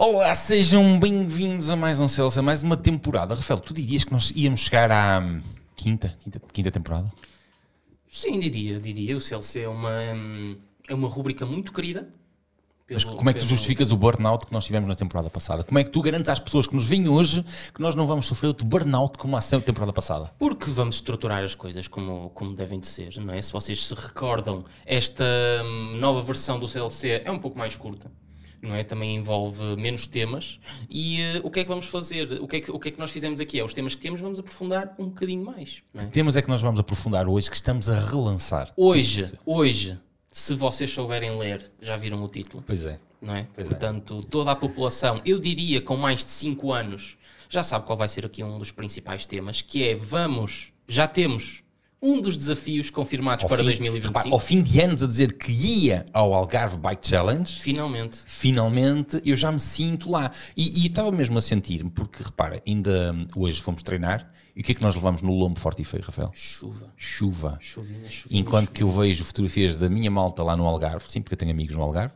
Olá, sejam bem-vindos a mais um Celso, a mais uma temporada. Rafael, tu dirias que nós íamos chegar à quinta, quinta, quinta temporada? Sim, diria, diria. O Celso é uma, é uma rubrica muito querida. Mas como é que tu justificas o burnout que nós tivemos na temporada passada? Como é que tu garantes às pessoas que nos vêm hoje que nós não vamos sofrer outro burnout como a temporada passada? Porque vamos estruturar as coisas como, como devem de ser, não é? Se vocês se recordam, esta hum, nova versão do CLC é um pouco mais curta não é? Também envolve menos temas. E uh, o que é que vamos fazer? O que, é que, o que é que nós fizemos aqui? É os temas que temos, vamos aprofundar um bocadinho mais. É? Que temas é que nós vamos aprofundar hoje, que estamos a relançar? Hoje, hoje, se vocês souberem ler, já viram o título. Pois é. Não é? Pois é. Portanto, é. toda a população, eu diria com mais de 5 anos, já sabe qual vai ser aqui um dos principais temas, que é vamos, já temos um dos desafios confirmados ao para fim, 2025. Repare, ao fim de anos a dizer que ia ao Algarve Bike Challenge. Finalmente. Finalmente, eu já me sinto lá. E, e estava mesmo a sentir-me, porque repara, ainda hoje fomos treinar e o que é que nós levamos no lombo forte e feio, Rafael? Chuva. Chuva. Chuvinha, chuvinha, Enquanto chuvinha. que eu vejo fotografias da minha malta lá no Algarve, sim, porque eu tenho amigos no Algarve.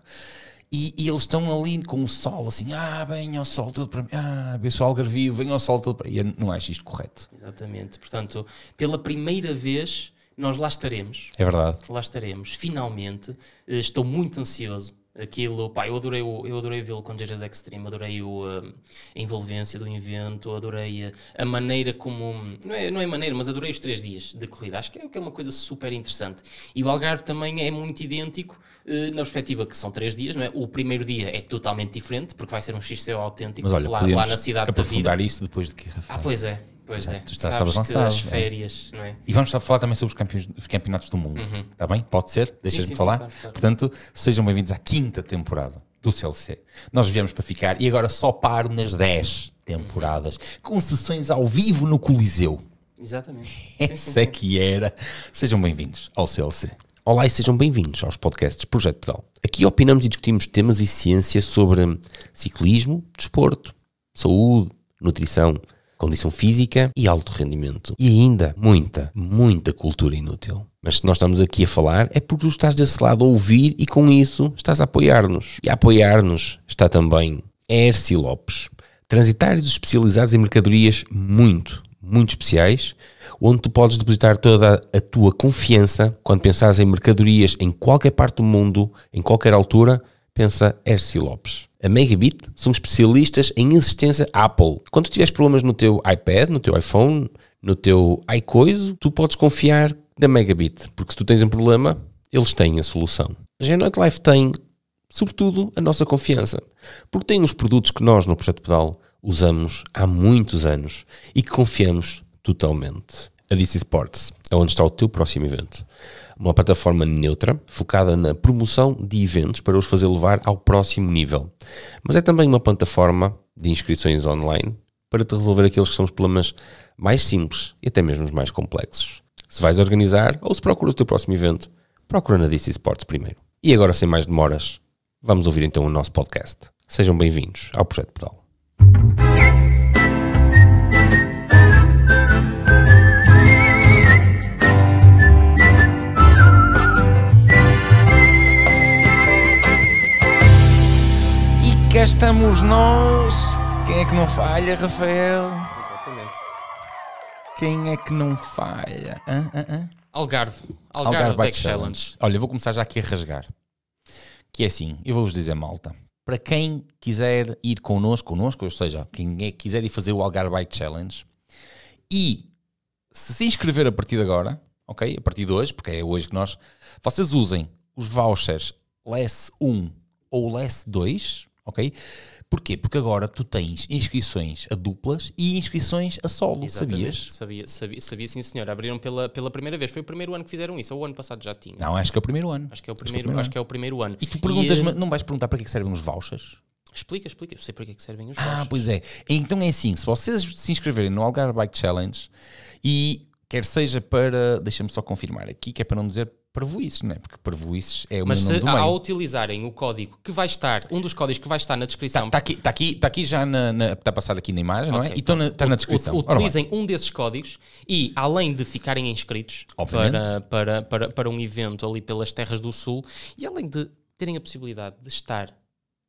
E, e, eles estão ali com o sol, assim, ah, bem ao sol tudo para mim, ah, bem ao algarvio, vem ao sol tudo para mim. Eu não acho isto correto. Exatamente. Portanto, pela primeira vez, nós lá estaremos. É verdade. Lá estaremos, finalmente. Eh, estou muito ansioso. Aquilo, pá, eu adorei, eu adorei vê-lo com Jazz Extreme, adorei o, eh, a envolvência do evento, adorei a, a, maneira como. Não é, não é maneira, mas adorei os três dias de corrida. Acho que é, que é uma coisa super interessante. E o Algarve também é muito idêntico eh, na perspectiva que são três dias, não é? O primeiro dia é totalmente diferente, porque vai ser um XCO autêntico Mas olha, lá, lá na cidade aprofundar da isso depois de que, Rafael? Ah, pois é. Pois é, tu estás Sabes avançado, as é. férias, é. não é? E vamos falar também sobre os, campeões, os campeonatos do mundo, uhum. está bem? Pode ser? Deixas-me falar? Sim, claro, claro. Portanto, sejam bem-vindos à quinta temporada do CLC. Nós viemos para ficar e agora só paro nas 10 temporadas, com sessões ao vivo no Coliseu. Exatamente. Essa é que era. Sejam bem-vindos ao CLC. Olá e sejam bem-vindos aos podcasts Projeto Pedal. Aqui opinamos e discutimos temas e ciência sobre ciclismo, desporto, saúde, nutrição, condição física e alto rendimento. E ainda muita, muita cultura inútil. Mas se nós estamos aqui a falar é porque tu estás desse lado a ouvir e com isso estás a apoiar-nos. E a apoiar-nos está também Erci Lopes, transitários especializados em mercadorias muito, muito especiais onde tu podes depositar toda a tua confiança quando pensares em mercadorias em qualquer parte do mundo, em qualquer altura, pensa Erci Lopes. A Megabit são especialistas em assistência Apple. Quando tiveres problemas no teu iPad, no teu iPhone, no teu iCoiso, tu podes confiar na Megabit, porque se tu tens um problema, eles têm a solução. A Genoite Life tem, sobretudo, a nossa confiança, porque tem os produtos que nós no Projeto Pedal usamos há muitos anos e que confiamos totalmente a DC Sports é onde está o teu próximo evento. Uma plataforma neutra, focada na promoção de eventos para os fazer levar ao próximo nível. Mas é também uma plataforma de inscrições online para te resolver aqueles que são os problemas mais simples e até mesmo os mais complexos. Se vais organizar ou se procuras o teu próximo evento, procura na DC Sports primeiro. E agora, sem mais demoras, vamos ouvir então o nosso podcast. Sejam bem-vindos ao Projeto Pedal. cá estamos nós. Quem é que não falha, Rafael? Exatamente. Quem é que não falha? Hã? Hã? Hã? Algarve. Algarve, Algarve Bike Challenge. Challenge. Olha, eu vou começar já aqui a rasgar. Que é assim, eu vou-vos dizer, malta. Para quem quiser ir connosco, connosco, ou seja, quem é, quiser ir fazer o Algarve Bike Challenge e se se inscrever a partir de agora, ok? A partir de hoje, porque é hoje que nós. Vocês usem os vouchers LESS 1 ou LESS 2 ok? Porquê? Porque agora tu tens inscrições a duplas e inscrições a solo, Exatamente. sabias? Sabia, sabia, sabia sim senhor, abriram pela, pela primeira vez, foi o primeiro ano que fizeram isso, ou o ano passado já tinha? Não, acho que é o primeiro ano. Acho que é o primeiro, acho que é o primeiro, ano. É o primeiro ano. E tu perguntas, e, eh, não vais perguntar para é que, servem os vouchers? Explica, explica, eu sei para que, é que servem os ah, vouchers. Ah, pois é, então é assim, se vocês se inscreverem no Algarve Bike Challenge e quer seja para, deixa-me só confirmar aqui, que é para não dizer parvoices, não é? Porque parvoices é o Mas se, ao utilizarem o código que vai estar, um dos códigos que vai estar na descrição. Está tá aqui, tá aqui, tá aqui já, na, está passado aqui na imagem, okay, não é? E está na, tá descrição. Utilizem um desses códigos e, além de ficarem inscritos para, para, para, para um evento ali pelas terras do Sul, e além de terem a possibilidade de estar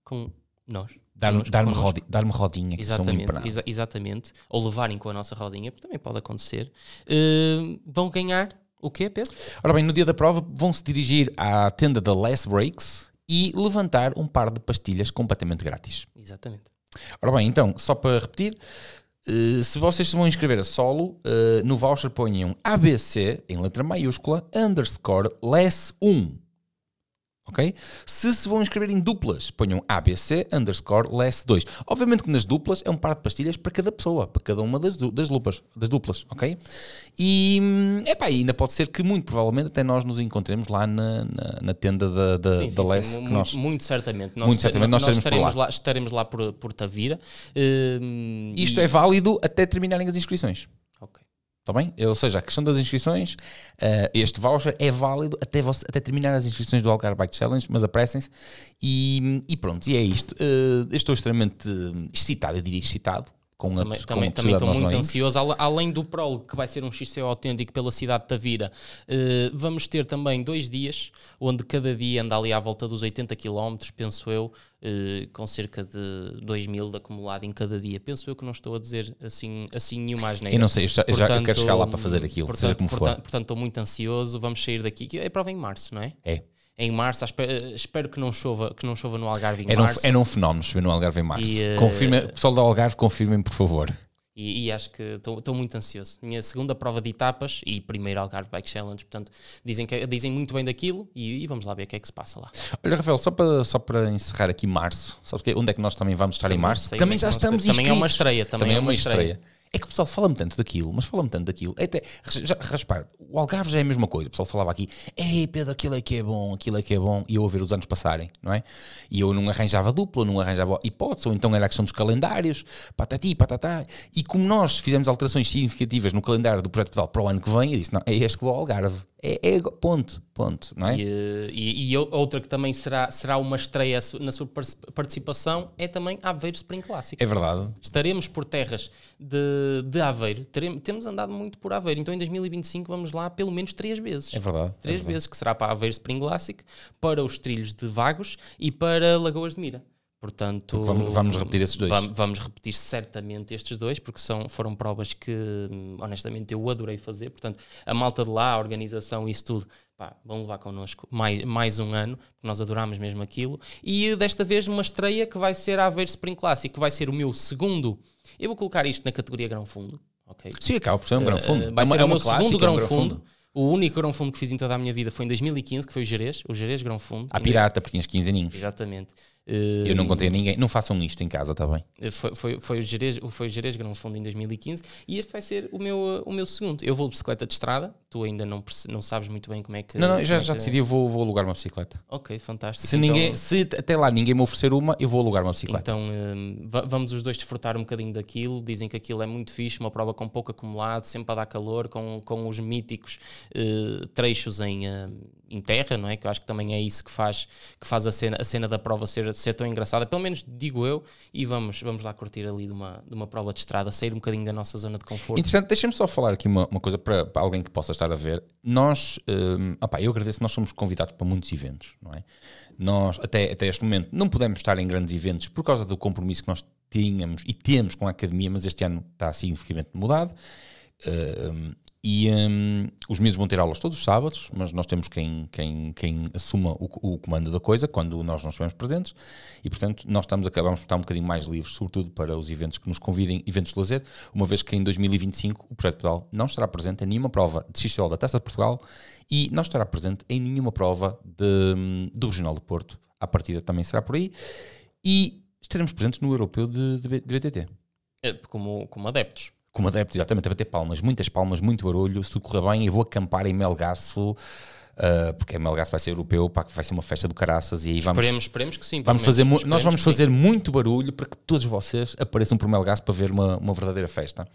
com nós, dar-me dar rodi, dar rodinha. Exatamente, exa exatamente. Ou levarem com a nossa rodinha, também pode acontecer. Uh, vão ganhar o quê, Pedro? Ora bem, no dia da prova vão-se dirigir à tenda da Less Breaks e levantar um par de pastilhas completamente grátis. Exatamente. Ora bem, então, só para repetir, eh, se vocês se vão inscrever a solo, eh, no voucher ponham ABC, em letra maiúscula, underscore less 1 ok? Se se vão inscrever em duplas, ponham ABC underscore less 2. Obviamente que nas duplas é um par de pastilhas para cada pessoa, para cada uma das, das, lupas, das duplas, ok? E hum, epá, ainda pode ser que muito provavelmente até nós nos encontremos lá na, na, na tenda da, da, sim, da less. Sim, muito, nós, muito certamente. Nós, muito certamente nós, nós estaremos, lá. lá. estaremos lá por, por Tavira. Uh, Isto é e... é válido até terminarem as inscrições. Está bem? Ou seja, a questão das inscrições, uh, este voucher é válido até, você, até terminar as inscrições do Algarve Bike Challenge, mas apressem-se. E, e, pronto, e é isto. Uh, estou extremamente excitado, eu diria excitado, com também, a Também, também estou muito ansioso. Além do prólogo, que vai ser um XCO autêntico pela cidade de Tavira, eh, vamos ter também dois dias, onde cada dia anda ali à volta dos 80 km, penso eu, eh, com cerca de 2 mil de acumulado em cada dia. Penso eu que não estou a dizer assim, assim nenhuma asneira. Eu não sei, eu, já, portanto, eu quero chegar lá para fazer aquilo, portanto, seja como portanto, for. Portanto, estou muito ansioso. Vamos sair daqui. É prova em março, não é? É em março. Espero, eh, espero, que não chova, que não chova no Algarve em era é março. era é um fenómeno chover no Algarve em março. E, uh, pessoal do Algarve, confirmem, por favor. E, e acho que estou muito ansioso. Minha segunda prova de etapas e primeiro Algarve Bike Challenge, portanto, dizem, que, dizem muito bem daquilo e, e vamos lá ver o que é que se passa lá. Olha, Rafael, só para, só para encerrar aqui março, sabes que, onde é que nós também vamos estar também em março? Também é já estamos em. Também é uma estreia. Também, também é uma estreia. estreia. É que o pessoal fala-me tanto daquilo, mas fala-me tanto daquilo. É até, já, raspar, o Algarve já é a mesma coisa. O pessoal falava aqui, ei Pedro, aquilo é que é bom, aquilo é que é bom, e eu a ver os anos passarem, não é? E eu não arranjava dupla, não arranjava hipótese, ou então era a questão dos calendários, patati, patatá. E como nós fizemos alterações significativas no calendário do Projeto Pedal para o ano que vem, eu disse, não, é este que vou ao Algarve. É, é, ponto, ponto, não é? E, eh, e, e, outra que também será, será uma estreia na sua participação é também Aveiro Spring Clássico. É verdade. Estaremos por terras de, de Aveiro, Teremos, temos andado muito por Aveiro, então em 2025 vamos lá pelo menos três vezes. É verdade. É três é verdade. vezes, que será para Aveiro Spring Clássico, para os trilhos de Vagos e para Lagoas de Mira. Portanto, vamos, vamos repetir esses dois. Vamos, vamos, repetir certamente estes dois, porque são, foram provas que, hum, honestamente, eu adorei fazer. Portanto, a malta de lá, a organização, isso tudo, pá, vão levar connosco mais, mais um ano, porque nós adorámos mesmo aquilo. E desta vez uma estreia que vai ser a Aveiro Spring Classic, que vai ser o meu segundo. Eu vou colocar isto na categoria grão fundo. Okay? Sim, acaba por ser um grão eh, fundo. Uh, vai é ser é uma, o meu clássica, segundo grão, é um grão fundo. fundo. O único grão fundo que fiz em toda a minha vida foi em 2015, que foi o Jerez, o Jerez grão fundo. A pirata, porque tinhas 15 aninhos. Exatamente. Eu eh, não contei a ninguém, não façam isto em casa, está bem? Eh, foi, foi, foi o Jerez, Grande Fundo em 2015 e este vai ser o meu, eh, o meu segundo. Eu vou de bicicleta de estrada, tu ainda não, não sabes muito bem como é que. Não, não, já, é já decidi, eu vou, vou alugar uma bicicleta. Ok, fantástico. Se, então, ninguém, se até lá ninguém me oferecer uma, eu vou alugar uma bicicleta. Então vamos os dois desfrutar um bocadinho daquilo. Dizem que aquilo é muito fixe, uma prova com pouco acumulado, sempre a dar calor, com, com os míticos uh, trechos em. Uh, em terra, não é? Que eu acho que também é isso que faz, que faz a, cena, a cena da prova ser, ser tão engraçada, pelo menos digo eu, e vamos, vamos lá curtir ali de uma, de uma prova de estrada, sair um bocadinho da nossa zona de conforto. Interessante, deixa-me só falar aqui uma, uma coisa para, para, alguém que possa estar a ver. Nós, um, opa, eu agradeço, nós somos convidados para muitos eventos, não é? Nós, até, até este momento, não pudemos estar em grandes eventos por causa do compromisso que nós tínhamos e temos com a academia, mas este ano está significativamente mudado. Uh, e um, os meninos vão ter aulas todos os sábados, mas nós temos quem, quem, quem assuma o, o comando da coisa quando nós não estivermos presentes, e portanto nós estamos, acabamos por estar um bocadinho mais livres, sobretudo para os eventos que nos convidem, eventos de lazer, uma vez que em 2025 o Projeto Pedal não estará presente em nenhuma prova de XCO da Taça de Portugal e não estará presente em nenhuma prova de, hum, do Regional do Porto, a partida também será por aí, e estaremos presentes no Europeu de, de, de BTT. É, como, como adeptos como adepto, exatamente, a bater palmas, muitas palmas, muito barulho. Se tudo correr bem, eu vou acampar em Melgaço. Uh, porque Melgaço vai ser europeu, pá, vai ser uma festa do caraças e aí vamos. Esperemos, esperemos que sim. Vamos fazer nós vamos fazer muito barulho para que todos vocês apareçam por Melgaço para ver uma, uma verdadeira festa.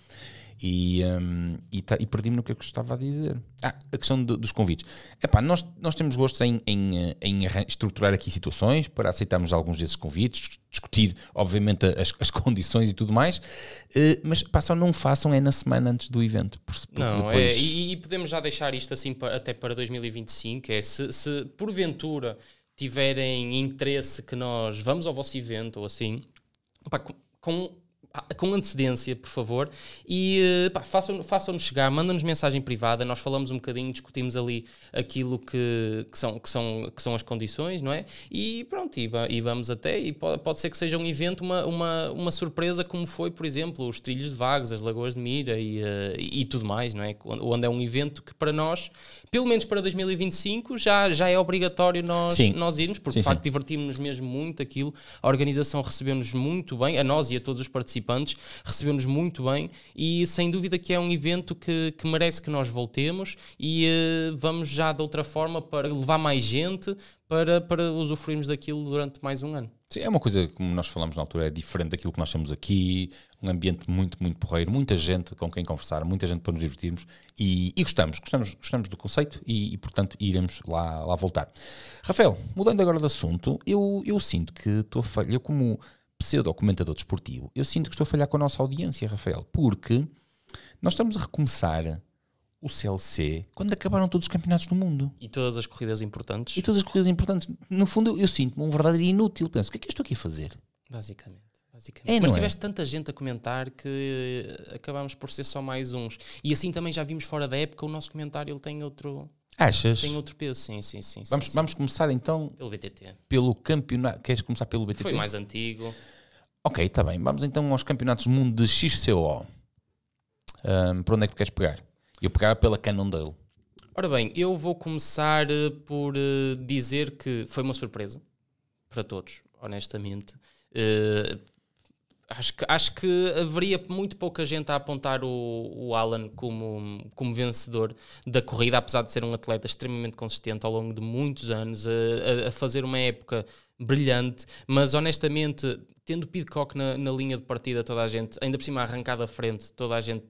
E, um, e, tá, e perdi-me no que eu estava a dizer. Ah, a questão dos convites. Epá, nós, nós temos gostos em, em, em estruturar aqui situações para aceitarmos alguns desses convites, discutir, obviamente, as, as condições e tudo mais, uh, mas pá, só não façam é na semana antes do evento. Por, por não, é, e, e, podemos já deixar isto assim até para 2025, é se, se porventura tiverem interesse que nós vamos ao vosso evento ou assim, pá, com, com com antecedência, por favor, e eh, pá, façam, façam-nos chegar, mandam-nos mensagem privada, nós falamos um bocadinho, discutimos ali aquilo que, que, são, que, são, que são as condições, não é? E pronto, e, e vamos até, e pode, pode ser que seja um evento, uma, uma, uma surpresa, como foi, por exemplo, os trilhos de Vagos, as Lagoas de Mira e, e, eh, e tudo mais, não é? Onde é um evento que para nós, pelo menos para 2025, já, já é obrigatório nós, nós irmos, porque sim, de facto divertimos-nos mesmo muito aquilo, a organização recebeu-nos muito bem, a nós e a todos os participantes participantes, recebeu-nos muito bem e sem dúvida que é um evento que, que merece que nós voltemos e uh, vamos já de outra forma para levar mais gente para, para usufruirmos daquilo durante mais um ano. Sim, é uma coisa, como nós falamos na altura, é diferente daquilo que nós temos aqui, um ambiente muito, muito porreiro, muita gente com quem conversar, muita gente para nos divertirmos e, e gostamos, gostamos, gostamos do conceito e, e, portanto, iremos lá, lá voltar. Rafael, mudando agora de assunto, eu, eu sinto que estou a falhar, eu como pseudo-comentador desportivo, eu sinto que estou a falhar com a nossa audiência, Rafael, porque nós estamos a recomeçar o CLC quando acabaram todos os campeonatos do mundo. E todas as corridas importantes. E todas as corridas importantes. No fundo, eu, eu sinto-me um verdadeiro inútil. Penso, o que é que eu estou aqui a fazer? Basicamente. É, Mas é? tiveste é? tanta gente a comentar que eh, acabámos por ser só mais uns. E assim também já vimos fora da época o nosso comentário ele tem outro Achas? Tem outro peso, sim, sim, sim. Vamos, sim, vamos sim. começar então pelo BTT. Pelo campeonato. Queres começar pelo BTT? Foi mais antigo. Ok, está bem. Vamos então aos campeonatos do mundo de XCO. Um, para onde é que tu queres pegar? Eu pegava pela Cannondale. Ora bem, eu vou começar eh, por eh, dizer que foi uma surpresa para todos, honestamente. Uh, Acho que, acho que haveria muito pouca gente a apontar o, o Alan como, como vencedor da corrida, apesar de ser um atleta extremamente consistente ao longo de muitos anos, a, a fazer uma época brilhante, mas honestamente, tendo Pidcock na, na linha de partida, toda a gente, ainda por cima arrancada à frente, toda a gente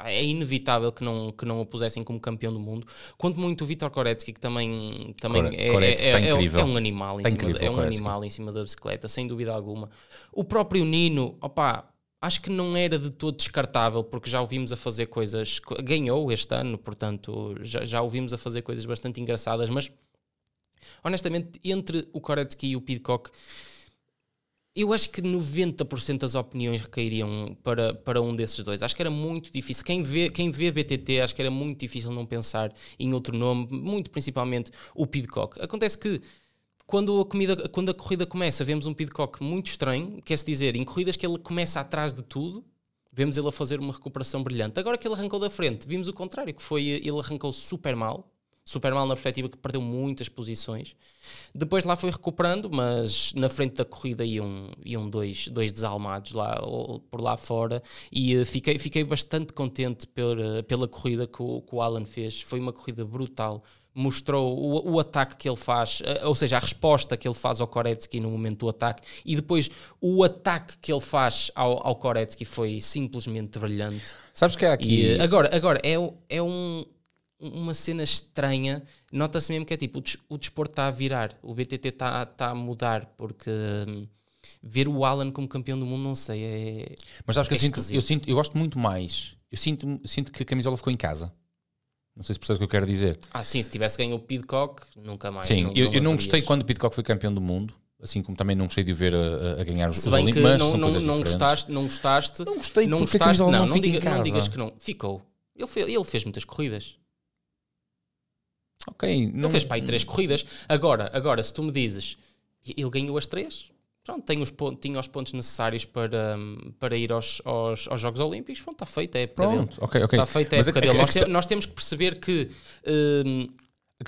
ah, é inevitável que não, que não o pusessem como campeão do mundo. Quanto muito o Vitor Koretsky, que também, também é, Koretsky é, tá é, é, é, um animal, em tá cima, é um animal em cima da bicicleta, sem dúvida alguma. O próprio Nino, opa, acho que não era de todo descartável, porque já ouvimos a fazer coisas. Ganhou este ano, portanto, já, já ouvimos a fazer coisas bastante engraçadas, mas honestamente, entre o Koretsky e o Pidcock eu acho que 90% das opiniões recairiam para, para um desses dois. Acho que era muito difícil. Quem vê, quem vê BTT, acho que era muito difícil não pensar em outro nome, muito principalmente o Pidcock. Acontece que quando a, comida, quando a corrida começa, vemos um Pidcock muito estranho, quer-se dizer, em corridas que ele começa atrás de tudo, vemos ele a fazer uma recuperação brilhante. Agora que ele arrancou da frente, vimos o contrário, que foi ele arrancou super mal, super mal na perspectiva que perdeu muitas posições. Depois lá foi recuperando, mas na frente da corrida iam, iam dois, dois desalmados lá, por lá fora e eh, fiquei, fiquei bastante contente pela, pela corrida que o, que o Alan fez. Foi uma corrida brutal mostrou o, o, ataque que ele faz, eh, ou seja, a resposta que ele faz ao Koretsky no momento do ataque e depois o ataque que ele faz ao, ao Koretsky foi simplesmente brilhante. Sabes que é aqui? E eh, agora, agora é, é um uma cena estranha. Nota-se mesmo que é tipo, o, desporto está a virar, o BTT está, tá a mudar, porque hum, ver o Alan como campeão do mundo, não sei, é. Mas sabes que é eu, sinto, eu, sinto, eu gosto muito mais. Eu sinto, sinto que a camisola ficou em casa. Não sei se percebes o que eu quero dizer. Ah, sim, se tivesse ganho o Pidcock, nunca mais. Sim, não, eu, não, eu não gostei quando o Pidcock foi campeão do mundo assim como também não gostei de o ver a, a ganhar os, bem Olímpicos, mas não, não, não gostaste, não gostaste, não gostei, não gostaste, não, não, diga, não digas que não, ficou. Ele, foi, ele fez muitas corridas. Ok. Não... Ele fez para aí três hum. corridas. Agora, agora, se tu me dizes, ele ganhou as três, pronto, tem os pontos, tinha os pontos necessários para, para ir aos, aos, aos Jogos Olímpicos, pronto, está feito. a época pronto, dele. Okay, okay. Está feito. É época é, dele. É, é, nós, nós, temos que perceber que, um,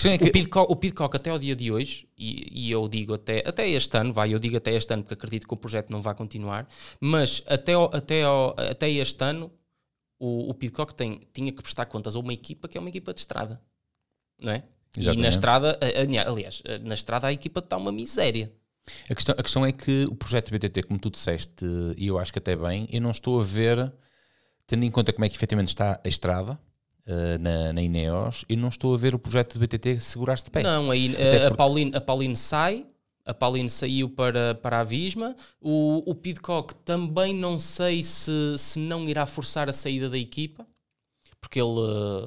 é que o, Pidcock, o Pidcock até o dia de hoje, e, e, eu digo até, até este ano, vai, eu digo até este ano, porque acredito que o projeto não vai continuar, mas até, ao, até, ao, até este ano o, o Pidcock tem, tinha que prestar contas a uma equipa que é uma equipa de estrada não é? Exatamente. E na estrada, aliás, na estrada a equipa está uma miséria. A questão, a questão é que o projeto BTT, como tu disseste, e eu acho que até bem, eu não estou a ver, tendo em conta como é que efetivamente está a estrada, eh, na, na Ineos e não estou a ver o projeto de BTT segurar-se de pé. Não, aí, eh, a, Pauline, a Pauline sai, a Pauline saiu para, para a Visma, o, o Pidcock também não sei se, se não irá forçar a saída da equipa, porque ele...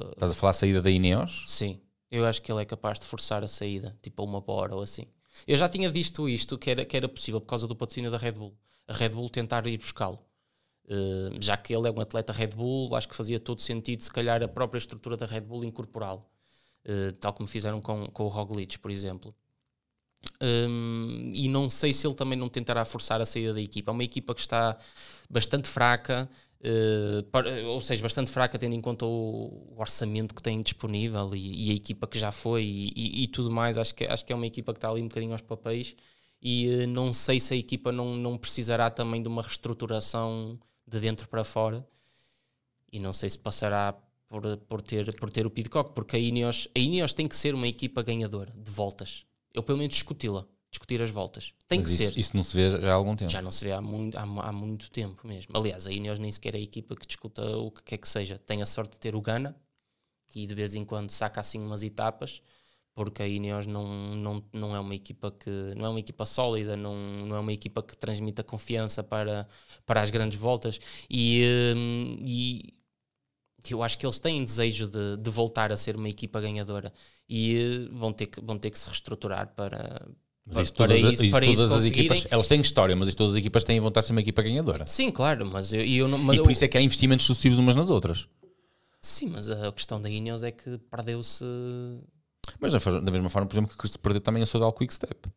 Eh, Estás a falar a saída da Ineos? Sim. Eu acho que ele é capaz de forçar a saída, tipo a uma hora ou assim. Eu já tinha visto isto, que era, que era possível por causa do patrocínio da Red Bull. A Red Bull tentar ir buscá-lo. Uh, já que ele é um atleta Red Bull, acho que fazia todo sentido, se calhar, a própria estrutura da Red Bull incorporá-lo. Uh, tal como fizeram com, com o Roglic, por exemplo. Um, e não sei se ele também não tentará forçar a saída da equipa. É uma equipa que está bastante fraca, eh, ou seja, bastante fraca, tendo em conta o, o orçamento que tem disponível e, e, a equipa que já foi e, e, e, tudo mais. Acho que, acho que é uma equipa que está ali um bocadinho aos papéis e uh, não sei se a equipa não, não precisará também de uma reestruturação de dentro para fora e não sei se passará por, por, ter, por ter o Pidcock, porque a Ineos, a Ineos tem que ser uma equipa ganhadora de voltas. Eu pelo menos discuti-la discutir as voltas. Tem Mas que isso, ser. Isso não se vê já há algum tempo. Já não se vê há muito, há, há muito tempo mesmo. Aliás, a Ineos nem sequer é a equipa que discuta o que quer que seja. Tem a sorte de ter o Gana, que de vez em quando saca assim umas etapas, porque a Ineos não, não, não é uma equipa que não é uma equipa sólida, não, não é uma equipa que transmita confiança para, para as grandes voltas. E, hum, e eu acho que eles têm desejo de, de voltar a ser uma equipa ganhadora e hum, vão ter que, vão ter que se reestruturar para, mas isso para, todas, isso, para isso as equipas, elas têm história, mas isto todas as equipas têm vontade de ser uma equipa ganhadora. Sim, claro, mas eu, eu não, mas e por eu, isso é que há investimentos sucessivos umas nas outras. Sim, mas a questão da Ineos é que perdeu-se. Mas da mesma forma, por exemplo, que se perdeu também a sua Quick Step.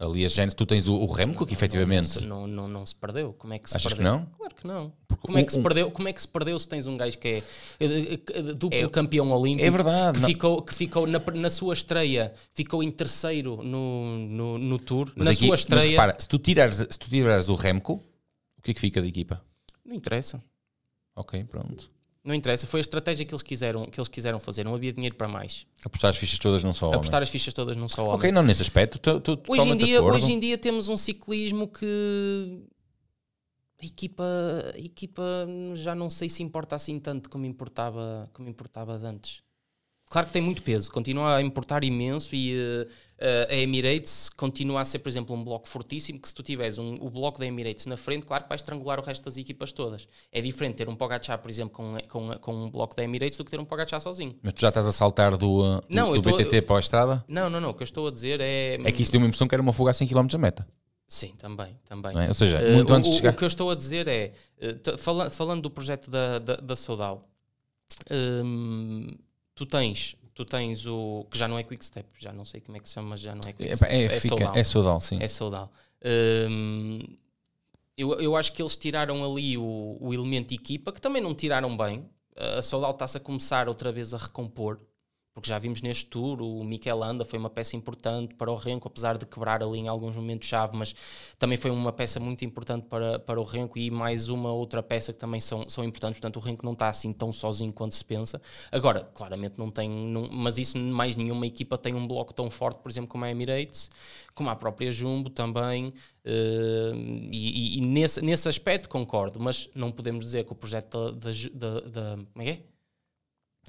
Ali a gente, tu tens o, o Remco, que efetivamente. Não, não, não, se perdeu. Como é que se Achas perdeu? que não? Claro que não. Porque como, um, é que se perdeu, como é que se perdeu se tens um gajo que é eh, eh, duplo é, campeão olímpico? É verdade. Que não. ficou, que ficou na, na sua estreia, ficou em terceiro no, no, no Tour. Mas na aqui, sua estreia. Mas repara, se tu, tirares, se tu tirares o Remco, o que é que fica da equipa? Não interessa. Ok, pronto. Não interessa, foi a estratégia que eles quiseram, que eles quiseram fazer, não havia dinheiro para mais. Apostar as fichas todas num só homem. Apostar as fichas todas num só homem. Ok, não, nesse aspecto, tu, hoje, em dia, hoje em dia temos um ciclismo que a equipa, a equipa já não sei se importa assim tanto como importava, como importava de antes. Claro que tem muito peso, continua a importar imenso e uh, a Emirates continua a ser, por exemplo, um bloco fortíssimo que se tu tiveres um, o bloco da Emirates na frente, claro que vai estrangular o resto das equipas todas. É diferente ter um Pogacar, por exemplo, com, com, com um bloco da Emirates do que ter um Pogacar sozinho. Mas tu já estás a saltar do, uh, não, do, do tô, BTT para a estrada? Não, não, não. O que eu estou a dizer é... É que isso deu uma impressão que era uma fuga a 100 km da meta. Sim, também, também. É? Ou seja, muito uh, antes o, de chegar... O que eu estou a dizer é, fala, falando do projeto da, da, da Um, tu tens tu tens o que já não é quick step, já não sei como é que se chama, mas já não é quick step. É, é, é, fica, soldal. é soldal, sim. É soldal. Hum, eu, eu acho que eles tiraram ali o, o elemento equipa, que também não tiraram bem. A Soldal está-se a começar outra vez a recompor porque já vimos neste tour, o Miquel Anda foi uma peça importante para o Renko, apesar de quebrar ali em alguns momentos-chave, mas também foi uma peça muito importante para, para o Renko e mais uma outra peça que também são, são importantes, portanto o Renko não está assim tão sozinho quanto se pensa. Agora, claramente não tem, não, mas isso mais nenhuma equipa tem um bloco tão forte, por exemplo, como a Emirates, como a própria Jumbo também, Uh, e, e, e, nesse, nesse aspecto concordo, mas não podemos dizer que o projeto da, da, da, da, como é que é?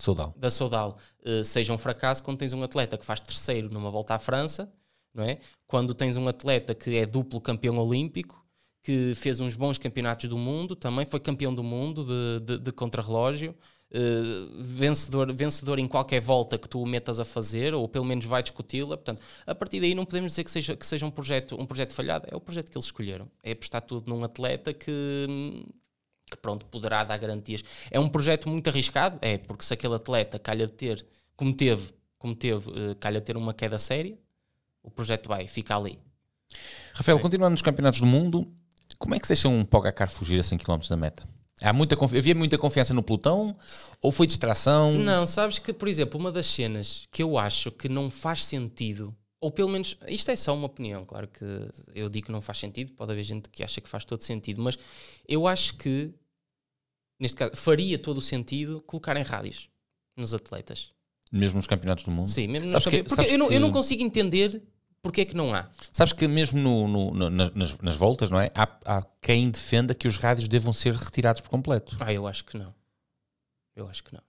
Soudal. da Soudal uh, eh, seja um fracasso quando tens um atleta que faz terceiro numa volta à França, não é? quando tens um atleta que é duplo campeão olímpico, que fez uns bons campeonatos do mundo, também foi campeão do mundo de, de, de contrarrelógio, uh, vencedor, vencedor em qualquer volta que tu o metas a fazer, ou pelo menos vai discuti-la. Portanto, a partir daí não podemos dizer que seja, que seja um, projeto, um projeto falhado, é o projeto que eles escolheram. É apostar tudo num atleta que hum, que pronto, poderá dar garantias. É um projeto muito arriscado, é, porque se aquele atleta calha de ter, como teve, como teve, uh, calha de ter uma queda séria, o projeto vai, fica ali. Rafael, continuando nos campeonatos do mundo, como é que deixa um Pogacar fugir a 100 km da meta? Há muita Havia muita confiança no plutão Ou foi distração? Não, sabes que, por exemplo, uma das cenas que eu acho que não faz sentido, ou pelo menos, isto é só uma opinião, claro que eu digo que não faz sentido, pode haver gente que acha que faz todo sentido, mas eu acho que neste caso, faria todo o sentido colocarem rádios nos atletas. Mesmo nos campeonatos do mundo? Sim, mesmo nos que, Porque eu não, que... eu não consigo entender porque é que não há. Sabes que mesmo no, no, no, nas, nas, voltas, não é? Há, há, quem defenda que os rádios devam ser retirados por completo. Ah, eu acho que não. Eu acho que não.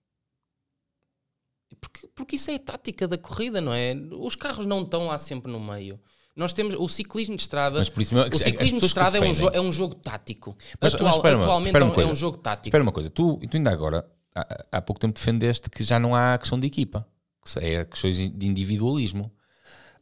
Porque, porque isso é a tática da corrida, não é? Os carros não estão lá sempre no meio. Nós temos o ciclismo de estrada. Mas por isso, é o ciclismo de estrada é um, é um jogo tático. Mas, Atual, mas espera uma, atualmente espera é uma é coisa, é um jogo tático. Espera uma coisa, tu, tu ainda agora, há, há pouco tempo defendeste que já não há questão de equipa, que é questões de individualismo.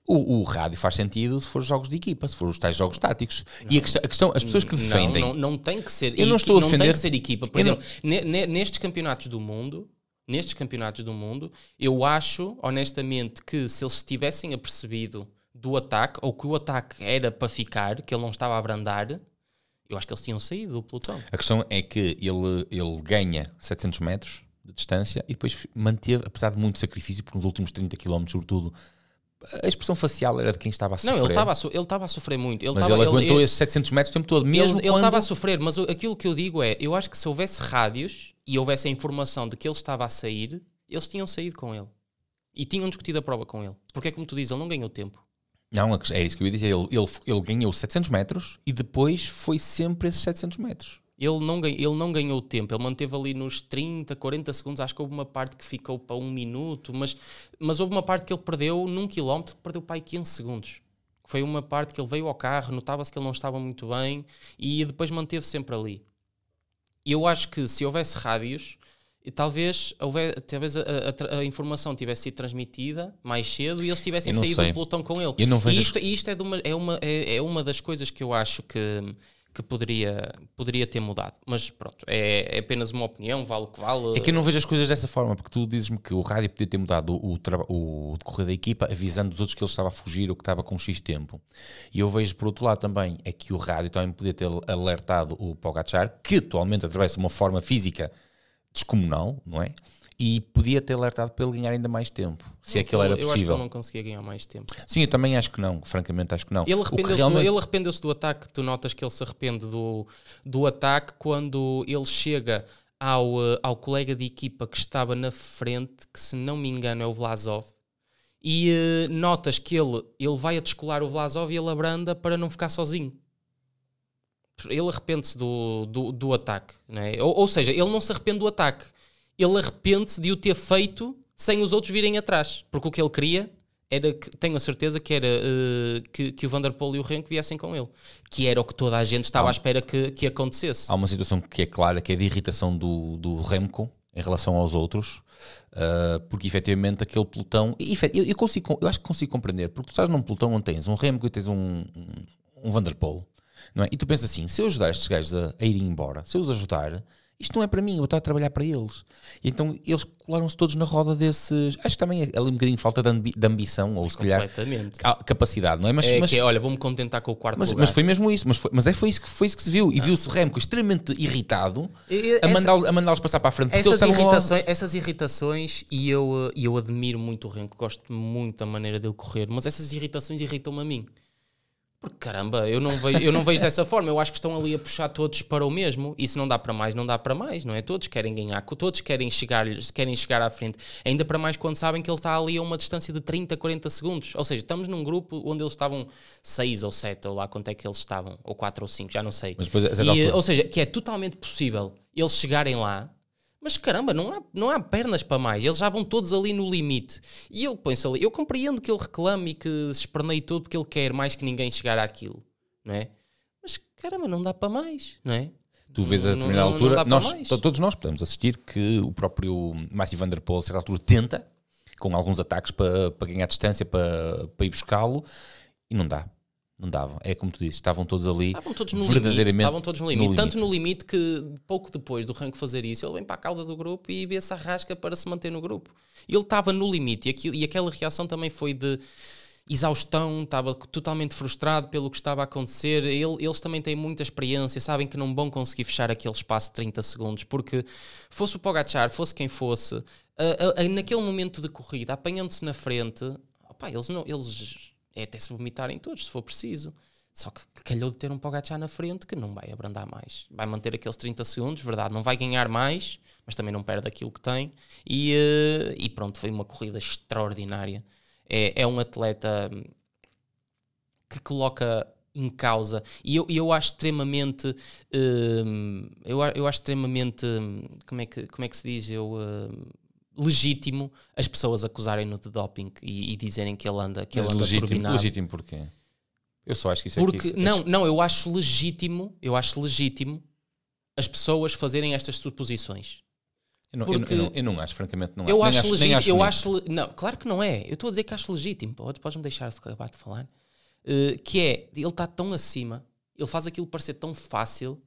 O, o, rádio faz sentido se for jogos de equipa, se for os tais jogos táticos. Não, e a questão, a questão, as pessoas que defendem. Não, não, não tem que ser. Eu não estou a defender. Não tem que ser equipa. Por exemplo, nestes campeonatos do mundo, nestes campeonatos do mundo, eu acho, honestamente, que se eles tivessem apercebido do ataque, ou que o ataque era para ficar, que ele não estava a abrandar, eu acho que eles tinham saído do pelotão. A questão é que ele, ele ganha 700 metros de distância e depois manteve, apesar de muito sacrifício, porque nos últimos 30 km, sobretudo, a expressão facial era de quem estava a sofrer. Não, ele estava a, so ele estava a sofrer muito. Ele mas estava, ele aguentou ele, esses 700 metros o tempo todo, mesmo Ele, quando... estava a sofrer, mas aquilo que eu digo é, eu acho que se houvesse rádios e houvesse a informação de que ele estava a sair, eles tinham saído com ele. E tinham discutido a prova com ele. Porque é como tu dizes, ele não ganhou tempo. Não, é isso que eu ia dizer. Ele, ele, ele ganhou 700 metros e depois foi sempre esses 700 metros. Ele não, ganhou, ele não ganhou tempo, ele manteve ali nos 30, 40 segundos. Acho que houve uma parte que ficou para um minuto, mas, mas houve uma parte que ele perdeu num quilómetro, perdeu para aí 15 segundos. Foi uma parte que ele veio ao carro, notava-se que ele não estava muito bem e depois manteve sempre ali. Eu acho que se houvesse rádios, e talvez, talvez a, a, a, informação tivesse sido transmitida mais cedo e eles tivessem saído sei. do pelotão com ele. e isto, isto é, uma, é, uma, é, é uma das coisas que eu acho que, que poderia, poderia ter mudado. Mas pronto, é, é, apenas uma opinião, vale o que vale. É que eu não vejo as coisas dessa forma, porque tu dizes-me que o rádio podia ter mudado o, o, o decorrer da equipa, avisando os outros que ele estava a fugir ou que estava com X tempo. E eu vejo, por outro lado, também é que o rádio também podia ter alertado o Pogachar, que atualmente atravessa uma forma física descomunal, não é? E podia ter alertado para ele ganhar ainda mais tempo, se não, aquilo era possível. Eu acho que ele não conseguia ganhar mais tempo. Sim, eu também acho que não, francamente acho que não. Ele arrependeu-se realmente... do, arrependeu do ataque, tu notas que ele se arrepende do, do ataque quando ele chega ao, eh, ao colega de equipa que estava na frente, que se não me engano é o Vlasov, e uh, notas que ele, ele vai a descolar o Vlasov e ele abranda para não ficar sozinho ele arrepende-se do, do, do, ataque, é? ou, ou, seja, ele não se arrepende do ataque, ele arrepende-se de o ter feito sem os outros virem atrás, porque o que ele queria era que, tenho a certeza que era uh, que, que, o Vanderpool e o Renko viessem com ele, que era o que toda a gente estava à espera que, que acontecesse. Há uma situação que é clara, que é de irritação do, do Remco em relação aos outros, uh, porque efetivamente aquele pelotão. Eu, eu, consigo, eu acho que consigo compreender, porque tu estás num pelotão onde tens um Remco e tens um, um, um Vanderpool não é? E tu pensas assim: se eu ajudar estes gajos a, a irem embora, se eu os ajudar, isto não é para mim, eu estou a trabalhar para eles. E então eles colaram-se todos na roda desses. Acho que também é ali um bocadinho falta de, ambi de ambição, ou se calhar capacidade, não é? Mas, é mas que, é, olha, vou-me contentar com o quarto mas, lugar. Mas foi mesmo isso, mas foi, mas é, foi, isso que, foi isso que se viu. E ah. viu-se o Remco extremamente irritado e, a mandá-los mandá passar para a frente. Essas irritações, logo... essas irritações, e eu, eu admiro muito o Remco, gosto muito da maneira dele correr, mas essas irritações irritam-me a mim. Porque caramba, eu não, vejo, eu não vejo dessa forma. Eu acho que estão ali a puxar todos para o mesmo. E se não dá para mais, não dá para mais, não é? Todos querem ganhar, todos querem chegar, querem chegar à frente. Ainda para mais quando sabem que ele está ali a uma distância de 30, 40 segundos. Ou seja, estamos num grupo onde eles estavam 6 ou 7, ou lá quanto é que eles estavam, ou 4 ou 5, já não sei. Mas depois, e, ou seja, que é totalmente possível eles chegarem lá mas caramba, não há, não há pernas para mais. Eles já vão todos ali no limite. E eu penso ali. Eu compreendo que ele reclame e que se esperneie todo porque ele quer mais que ninguém chegar àquilo, não é? Mas caramba, não dá para mais, não é? Tu vês a determinada não, altura, não nós, todos nós podemos assistir que o próprio Matthew Van Der Poel, a certa altura, tenta com alguns ataques para, para ganhar distância, para, para ir buscá-lo e não dá não davam. É como tu dizes, estavam todos ali. Estavam todos no verdadeiramente limite. Estavam todos no limite. No Tanto no limite que pouco depois do Rank fazer isso, ele vem para a cauda do grupo e vê-se arrasca para se manter no grupo. Ele estava no limite e, aquilo, e aquela reação também foi de exaustão, estava totalmente frustrado pelo que estava a acontecer. Ele, eles também têm muita experiência, sabem que não vão conseguir fechar aquele espaço de 30 segundos, porque fosse o Pogachar, fosse quem fosse, a, a, a, naquele momento de corrida, apanhando-se na frente, opa, eles não. Eles, é até se vomitarem todos, se for preciso. Só que calhou de ter um Pogacar na frente que não vai abrandar mais. Vai manter aqueles 30 segundos, verdade, não vai ganhar mais, mas também não perde aquilo que tem. E, eh, e pronto, foi uma corrida extraordinária. É, é um atleta hum, que coloca em causa. E eu, eu acho extremamente. Hum, eu, eu acho extremamente. Hum, como é que, como é que se diz? Eu legítimo as pessoas acusarem-no de doping e, e, dizerem que ele anda, que ele anda legítimo, turbinado. Legítimo porquê? Eu só acho que isso Porque, é que é não, é... não, eu acho legítimo, eu acho legítimo as pessoas fazerem estas suposições. Eu não, Porque eu, eu, não, eu não acho, francamente, não acho. Eu acho, acho legítimo, acho eu acho, não, claro que não é. Eu estou a dizer que acho legítimo, podes-me deixar de acabar de falar. Uh, que é, ele está tão acima, ele faz aquilo parecer tão fácil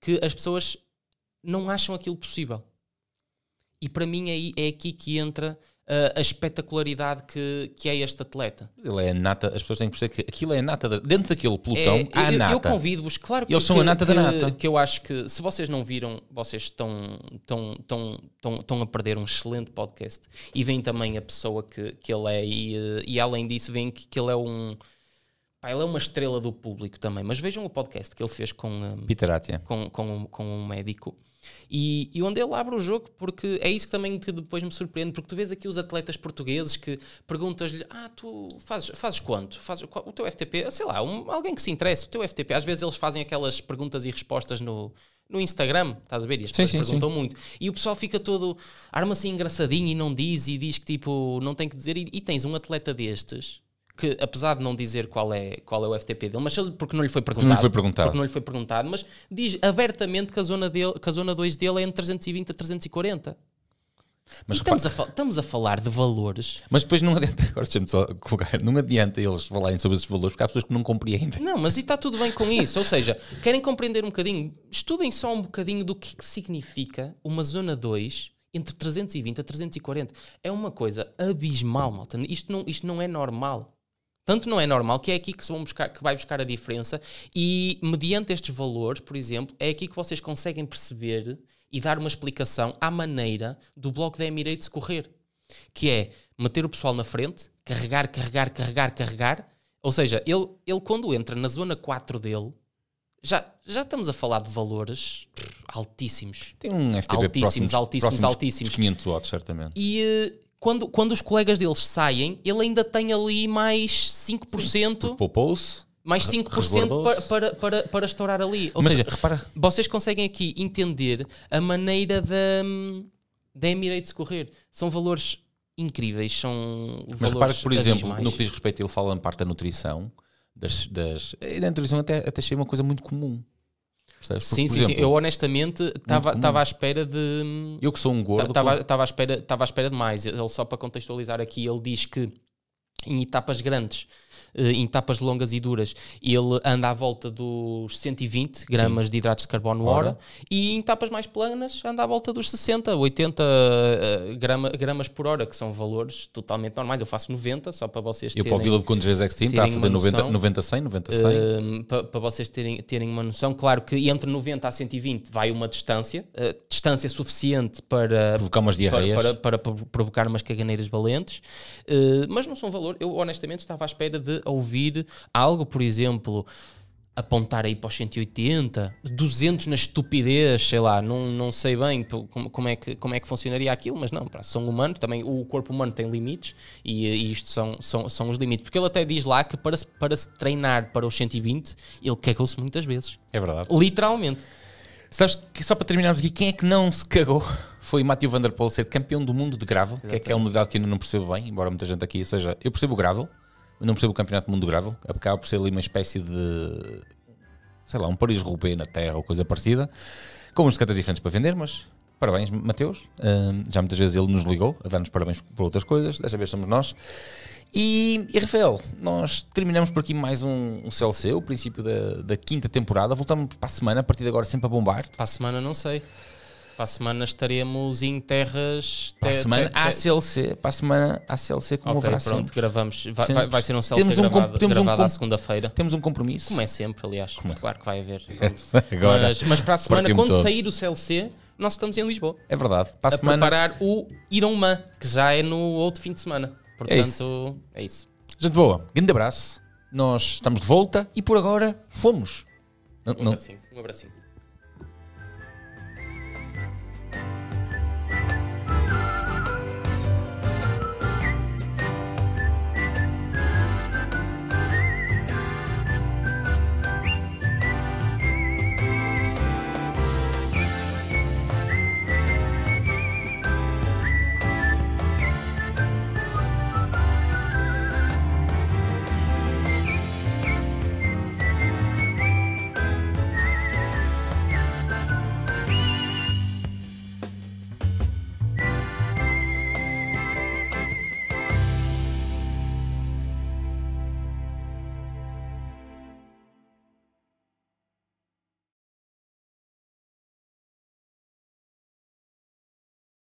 que as pessoas não acham aquilo possível. E para mim é, é aqui que entra ah, a espetacularidade que, que é este atleta. Ele é nata, as pessoas têm que perceber que aquilo é a nata, dentro daquele pelotão é, há eu, nata. Eu convido-vos, claro que... Eles são que, a nata que, da nata. Que eu acho que, se vocês não viram, vocês estão, estão, estão, estão, estão a perder um excelente podcast. E vem também a pessoa que, que ele é e, eh, e além disso vem que, que ele é um... Pá, ele é uma estrela do público também, mas vejam o podcast que ele fez com, um, eh, Peter Atia. com, com, um, com um médico e, e, onde ele abre o jogo, porque é isso que também que depois me surpreende, porque tu vês aqui os atletas portugueses que perguntas-lhe: Ah, tu fazes, fazes quanto? Fazes, o teu FTP? Sei lá, um, alguém que se interessa, o teu FTP. Às vezes eles fazem aquelas perguntas e respostas no, no Instagram, estás a ver? E as pessoas sim, sim, perguntam sim. muito. E o pessoal fica todo, arma-se engraçadinho e não diz, e diz que tipo, não tem que dizer. E, e tens um atleta destes que apesar de não dizer qual é, qual é o FTP dele, mas porque não lhe foi perguntado. Não lhe foi perguntado. Porque não lhe foi perguntado, mas diz abertamente que a zona, dele, que a zona 2 dele é entre 320 a 340. Mas estamos, a estamos, a falar de valores. Mas depois não adianta, agora deixa-me só colocar, não adianta eles falarem sobre esses valores, porque há pessoas que não compreendem. Não, mas e está tudo bem com isso. Ou seja, querem compreender um bocadinho, estudem só um bocadinho do que, que significa uma zona 2 entre 320 a 340. É uma coisa abismal, malta. Isto não, isto não é normal. Tanto não é normal que é aqui que, se vão buscar, que vai buscar a diferença e, mediante estes valores, por exemplo, é aqui que vocês conseguem perceber e dar uma explicação à maneira do bloco da Emirates correr, que é meter o pessoal na frente, carregar, carregar, carregar, carregar. Ou seja, ele, ele quando entra na zona 4 dele, já, já estamos a falar de valores altíssimos. Tem um FTP altíssimos, próximos, altíssimos, próximos altíssimos. 500 watts, certamente. E, eh, quando, quando os colegas deles saem, ele ainda tem ali mais 5%. Poupou-se? Mais 5% para, para, para, para estourar ali. Ou Mas, seja, repara... vocês conseguem aqui entender a maneira da, da Emirates correr. São valores incríveis, são Mas valores Mas repara que, por exemplo, no que diz respeito, ele fala na parte da nutrição, das, das, na nutrição até, até achei uma coisa muito comum. Percebes? sim, Porque, sim, exemplo, sim, eu honestamente estava à espera de. Hum, eu que sou um gordo. Estava à, espera, à espera de mais. Ele, só para contextualizar aqui, ele diz que em etapas grandes eh, em etapas longas e duras, ele anda à volta dos 120 gramas Sim. de hidratos de carbono hora, hora, e em etapas mais planas anda à volta dos 60, 80 eh, grama, gramas por hora, que são valores totalmente normais. Eu faço 90, só para vocês terem. Eu para o Vila de Condes está a fazer 90, 90, 100, 90, 100. Uh, para, para, vocês terem, terem uma noção, claro que entre 90 a 120 vai uma distância, uh, distância suficiente para provocar umas diarreias, para, para, para provocar umas caganeiras valentes, uh, mas não são valor. Eu honestamente estava à espera de ouvir algo, por exemplo, apontar aí para os 180, 200 na estupidez, sei lá, não, não sei bem como, como, é que, como é que funcionaria aquilo, mas não, são humanos, também o corpo humano tem limites e, e isto são, são, são os limites. Porque ele até diz lá que para, para se treinar para os 120, ele cagou-se muitas vezes. É verdade. Literalmente. Sabes que só para terminarmos aqui, quem é que não se cagou foi Matthew Van Der Poel ser campeão do mundo de gravel, Exatamente. que é uma modalidade que eu não percebo bem, embora muita gente aqui seja. Eu percebo o gravel, não percebo o Campeonato do Mundo Gravel, acaba por ser ali uma espécie de. sei lá, um Paris-Roubaix na Terra ou coisa parecida, com uns catas diferentes para vender, mas parabéns, Mateus. já muitas vezes ele nos ligou a dar-nos parabéns por outras coisas, desta vez somos nós. E, e Rafael, nós terminamos por aqui mais um, um CLC, o princípio da, da quinta temporada. Voltamos para a semana, a partir de agora sempre a bombar. Para a semana, não sei. Para a semana estaremos em terras. Para a semana te, ACLC. Para a semana ACLC como okay, pronto, sempre. gravamos. Vai, vai, ser um CLC temos gravado, um, temos gravado um, à segunda-feira. Temos um compromisso. Como é sempre, aliás. Como é? Claro que vai haver. Agora, mas, mas para a semana, quando todo. sair o CLC, nós estamos em Lisboa. É verdade. Para a, a semana... preparar o Irãomã, que já é no outro fim de semana. É Portanto, é isso. É isso. Gente boa, grande abraço. Nós estamos de volta e por agora fomos. um abracinho. Um abracinho.